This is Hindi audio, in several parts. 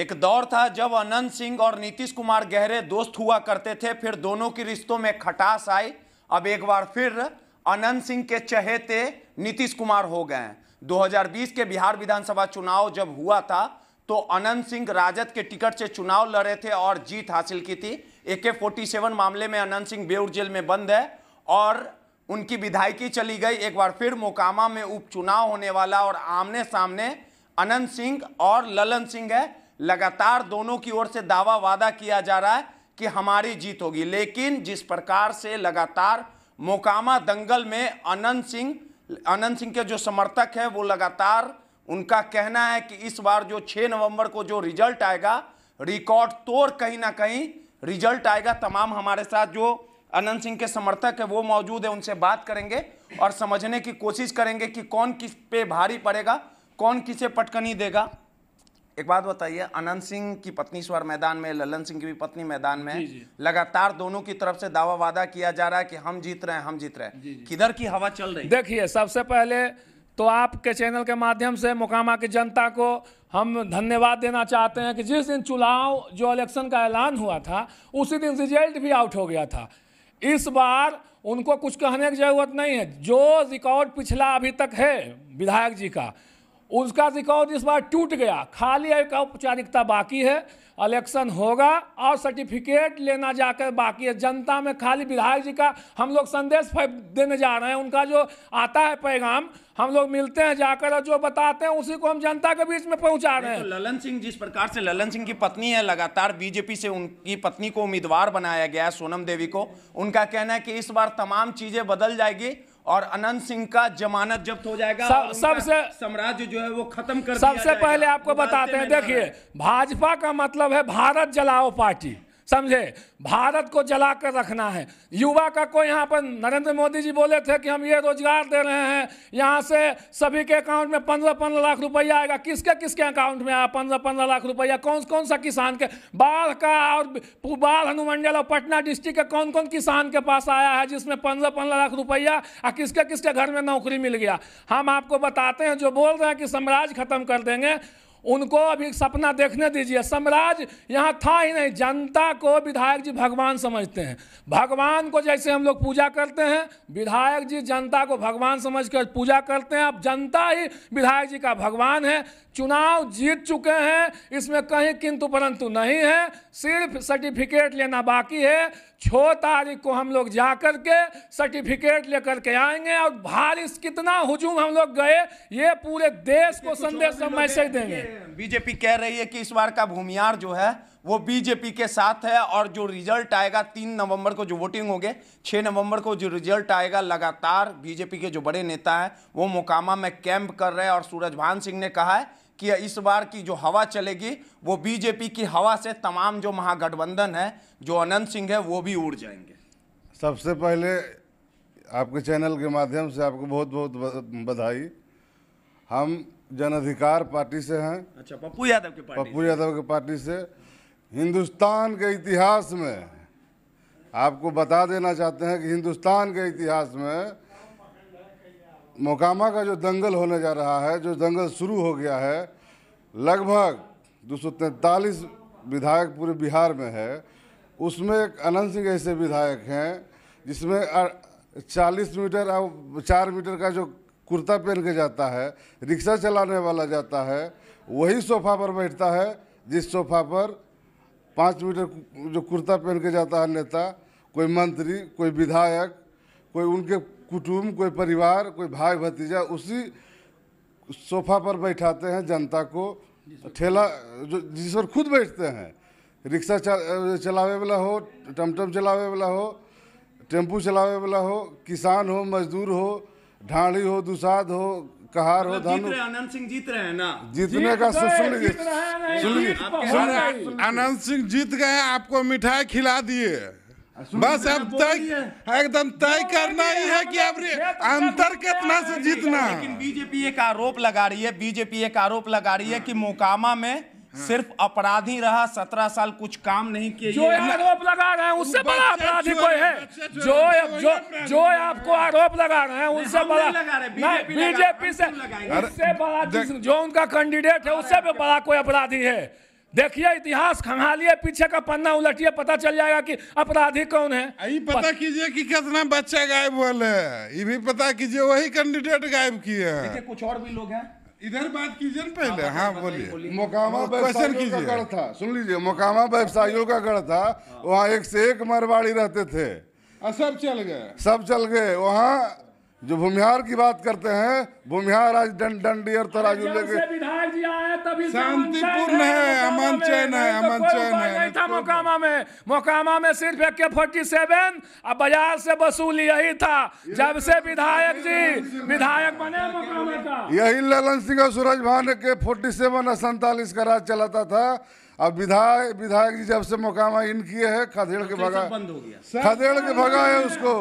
एक दौर था जब अनंत सिंह और नीतीश कुमार गहरे दोस्त हुआ करते थे फिर दोनों के रिश्तों में खटास आई अब एक बार फिर अनंत सिंह के चहेते नीतीश कुमार हो गए 2020 के बिहार विधानसभा चुनाव जब हुआ था तो अनंत सिंह राजद के टिकट से चुनाव लड़े थे और जीत हासिल की थी ए के फोर्टी सेवन मामले में अनंत सिंह बेउर जेल में बंद है और उनकी विधायकी चली गई एक बार फिर मोकामा में उपचुनाव होने वाला और आमने सामने अनंत सिंह और ललन सिंह है लगातार दोनों की ओर से दावा वादा किया जा रहा है कि हमारी जीत होगी लेकिन जिस प्रकार से लगातार मोकामा दंगल में अनंत सिंह अनंत सिंह के जो समर्थक हैं वो लगातार उनका कहना है कि इस बार जो 6 नवंबर को जो रिजल्ट आएगा रिकॉर्ड तोड़ कहीं ना कहीं रिजल्ट आएगा तमाम हमारे साथ जो अनंत सिंह के समर्थक है वो मौजूद है उनसे बात करेंगे और समझने की कोशिश करेंगे कि कौन किस पे भारी पड़ेगा कौन किसे पटकनी देगा एक बात बताइए अनंत सिंह की पत्नी स्वर मैदान में ललन सिंह की भी पत्नी मैदान में लगातार दोनों की तरफ से दावा वादा किया जा रहा है कि हम जीत रहे हैं हम जीत रहे हैं किधर की हवा चल रही है देखिए सबसे पहले तो आपके चैनल के माध्यम से मोकामा की जनता को हम धन्यवाद देना चाहते हैं कि जिस दिन चुनाव जो इलेक्शन का ऐलान हुआ था उसी दिन रिजल्ट भी आउट हो गया था इस बार उनको कुछ कहने की जरूरत नहीं है जो रिकॉर्ड पिछला अभी तक है विधायक जी का उसका रिकॉर्ड इस बार टूट गया खाली एक औपचारिकता बाकी है इलेक्शन होगा और सर्टिफिकेट लेना जाकर बाकी है जनता में खाली विधायक जी का हम लोग संदेश देने जा रहे हैं उनका जो आता है पैगाम हम लोग मिलते हैं जाकर और जो बताते हैं उसी को हम जनता के बीच में पहुंचा रहे हैं तो ललन सिंह जिस प्रकार से ललन सिंह की पत्नी है लगातार बीजेपी से उनकी पत्नी को उम्मीदवार बनाया गया है सोनम देवी को उनका कहना है कि इस बार तमाम चीजें बदल जाएगी और अनंत सिंह का जमानत जब्त हो जाएगा सब, सबसे साम्राज्य जो है वो खत्म कर सबसे पहले आपको बताते हैं देखिए भाजपा का मतलब है भारत जलाओ पार्टी समझे भारत को जला कर रखना है युवा का कोई यहाँ पर नरेंद्र मोदी जी बोले थे कि हम ये रोजगार दे रहे हैं यहाँ से सभी के अकाउंट में पंद्रह पंद्रह लाख रुपया आएगा किसके किसके अकाउंट में आया पंद्रह पंद्रह लाख रुपया कौन कौन सा किसान के बाढ़ का और बाढ़ अनुमंडल और पटना डिस्ट्रिक्ट के कौन कौन किसान के पास आया है जिसमें पंद्रह पंद्रह लाख रुपया और किसके किसके घर में नौकरी मिल गया हम आपको बताते हैं जो बोल रहे हैं कि साम्राज्य खत्म कर देंगे उनको अभी सपना देखने दीजिए साम्राज्य यहाँ था ही नहीं जनता को विधायक जी भगवान समझते हैं भगवान को जैसे हम लोग पूजा करते हैं विधायक जी जनता को भगवान समझ कर पूजा करते हैं अब जनता ही विधायक जी का भगवान है चुनाव जीत चुके हैं इसमें कहीं किंतु परंतु नहीं है सिर्फ सर्टिफिकेट लेना बाकी है छः तारीख को हम लोग जा कर के सर्टिफिकेट लेकर के आएंगे और भारी कितना हुजूम हम लोग गए ये पूरे देश को संदेश हम मैसेज देंगे बीजेपी कह रही है कि इस बार का भूमियार जो है वो बीजेपी के साथ है और जो रिजल्ट आएगा तीन नवंबर को जो वोटिंग होगी छः नवंबर को जो रिजल्ट आएगा लगातार बीजेपी के जो बड़े नेता हैं वो मोकामा में कैंप कर रहे हैं और सूरजभान सिंह ने कहा है कि इस बार की जो हवा चलेगी वो बीजेपी की हवा से तमाम जो महागठबंधन है जो अनंत सिंह है वो भी उड़ जाएंगे सबसे पहले आपके चैनल के माध्यम से आपको बहुत बहुत बधाई हम जन अधिकार पार्टी से हैं अच्छा पप्पू यादव के पार्टी पप्पू यादव के पार्टी से हिंदुस्तान के इतिहास में आपको बता देना चाहते हैं कि हिंदुस्तान के इतिहास में मोकामा का जो दंगल होने जा रहा है जो दंगल शुरू हो गया है लगभग दो विधायक पूरे बिहार में है उसमें एक अनंत सिंह ऐसे विधायक हैं जिसमें 40 मीटर और 4 मीटर का जो कुर्ता पहन के जाता है रिक्शा चलाने वाला जाता है वही सोफा पर बैठता है जिस सोफा पर पाँच मीटर जो कुर्ता पहन के जाता है नेता कोई मंत्री कोई विधायक कोई उनके कुटुम्ब कोई परिवार कोई भाई भतीजा उसी सोफा पर बैठाते हैं जनता को ठेला जो जिस पर खुद बैठते हैं रिक्शा चलावे वाला हो टमटम चलावे वाला हो टेम्पू चलावे वाला हो किसान हो मजदूर हो ढाड़ी हो दुसाध हो कहार हो मतलब धनु आनंद सिंह जीत रहे हैं ना जीतने का सुन लीजिए सुन आनंद सिंह जीत गए आपको मिठाई खिला दिए बस अब तय एकदम तय करना ही है कि अब तो अंतर कितना से जीतना लेकिन बीजेपी एक आरोप लगा रही है बीजेपी एक आरोप लगा रही है कि मोकामा में सिर्फ अपराधी रहा सत्रह साल कुछ काम नहीं किए जो आरोप लगा रहे हैं उससे बड़ा अपराधी कोई है जो जो जो आपको आरोप लगा रहे हैं उससे बड़ा बीजेपी से उससे बड़ा जो उनका कैंडिडेट है उससे भी बड़ा कोई अपराधी है देखिए इतिहास खंगालिए पीछे का पन्ना उलटिए पता चल जाएगा कि अपराधी कौन है यही पता कीजिए कि कितना बच्चा गायब हुआ है ये भी पता कीजिए वही कैंडिडेट गायब किए हैं कुछ और भी लोग हैं इधर बात कीजिए ना पहले हाँ, हाँ बोलिए मोकामा क्वेश्चन कीजिए गढ़ था सुन लीजिए मोकामा व्यवसायियों का गढ़ था हाँ। वहाँ एक से एक मारवाड़ी रहते थे सब चल गए सब चल गए वहाँ जो भूमिहार की बात करते हैं भूमिहार आज डंडियर तराजू लेके शांतिपूर्ण है अमन चैन है अमन चैन है मोकामा में मोकामा में सिर्फ एक के फोर्टी सेवन और बाजार से वसूली यही था जब से विधायक जी विधायक बने मोकामा का यही ललन सिंह और सूरज भान के फोर्टी सेवन और सैतालीस का राज चलाता था अब विधायक विधायक जी जब से मुकामा इन किए है खदेड़ के तो भगा बंद हो गया खदेड़ के भगा है उसको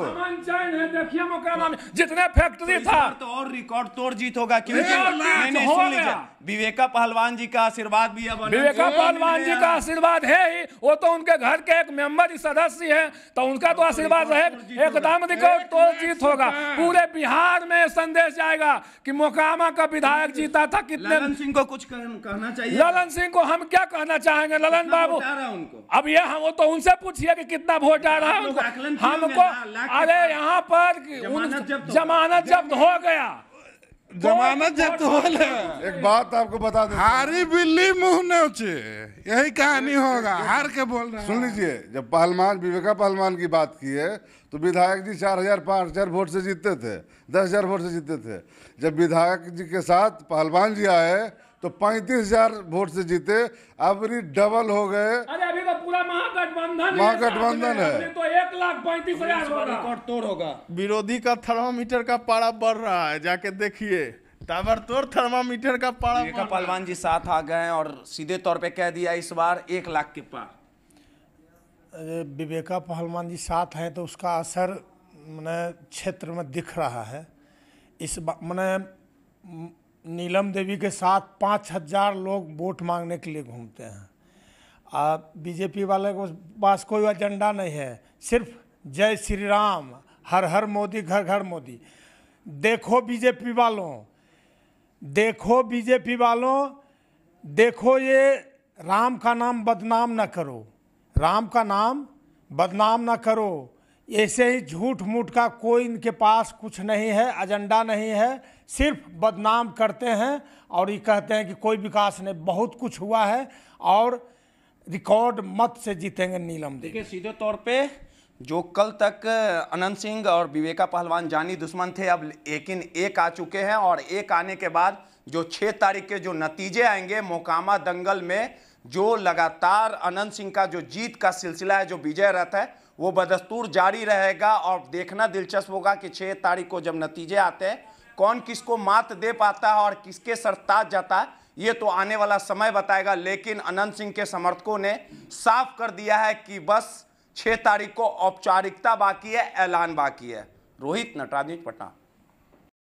देखिए मुकामा जितने तो फैक्ट्री था तो और रिकॉर्ड तोड़ जीत होगा क्योंकि विवेका पहलवान जी का आशीर्वाद भी है विवेका पहलवान जी का आशीर्वाद है ही वो तो उनके घर के एक मेंबर सदस्य है तो उनका तो, तो आशीर्वाद है एकदम रिकॉर्ड तोड़ जीत होगा पूरे बिहार में संदेश जाएगा कि मोकामा का विधायक जीता था कितने ललन सिंह को कुछ कहना चाहिए ललन सिंह को हम क्या कहना चाहिए चाहेंगे ललन बाबू अब ये हम तो उनसे पूछिए कि कितना वोट आ रहा है उनको हमको अरे यहाँ पर जमानत जब्त हो गया जमानत जब्त हो एक बात आपको बता दें हारी बिल्ली मुंह ने उचे यही कहानी होगा हार के बोल रहे सुन लीजिए जब पहलवान विवेका पहलवान की बात की है तो विधायक जी चार हजार पाँच हजार वोट से जीतते थे दस हजार वोट से जीतते थे जब विधायक जी के साथ पहलवान जी आए तो पैंतीस हजार वोट से जीते अबरी डबल हो गए अरे अभी तो पूरा महागठबंधन महागठबंधन है तो एक लाख पैंतीस हजार रिकॉर्ड तोड़ होगा विरोधी का थर्मामीटर का पारा बढ़ रहा है जाके देखिए ताबड़तोड़ थर्मामीटर का पारा का पहलवान जी साथ आ गए और सीधे तौर पे कह दिया इस बार एक लाख के पार विवेका पहलवान जी साथ हैं तो उसका असर मैंने क्षेत्र में दिख रहा है इस मैंने नीलम देवी के साथ पाँच हजार लोग वोट मांगने के लिए घूमते हैं आ बीजेपी वाले के पास कोई एजेंडा नहीं है सिर्फ जय श्री राम हर हर मोदी घर घर मोदी देखो बीजेपी वालों देखो बीजेपी वालों देखो ये राम का नाम बदनाम ना करो राम का नाम बदनाम ना करो ऐसे ही झूठ मूठ का कोई इनके पास कुछ नहीं है एजेंडा नहीं है सिर्फ बदनाम करते हैं और ये कहते हैं कि कोई विकास नहीं बहुत कुछ हुआ है और रिकॉर्ड मत से जीतेंगे नीलम देखिए सीधे तौर पे जो कल तक अनंत सिंह और विवेका पहलवान जानी दुश्मन थे अब लेकिन एक आ चुके हैं और एक आने के बाद जो छः तारीख के जो नतीजे आएंगे मोकामा दंगल में जो लगातार अनंत सिंह का जो जीत का सिलसिला है जो विजय रथ है वो बदस्तूर जारी रहेगा और देखना दिलचस्प होगा कि छः तारीख को जब नतीजे आते हैं कौन किसको मात दे पाता है और किसके सरताज जाता है ये तो आने वाला समय बताएगा लेकिन अनंत सिंह के समर्थकों ने साफ कर दिया है कि बस छः तारीख को औपचारिकता बाकी है ऐलान बाकी है रोहित नटराज पटना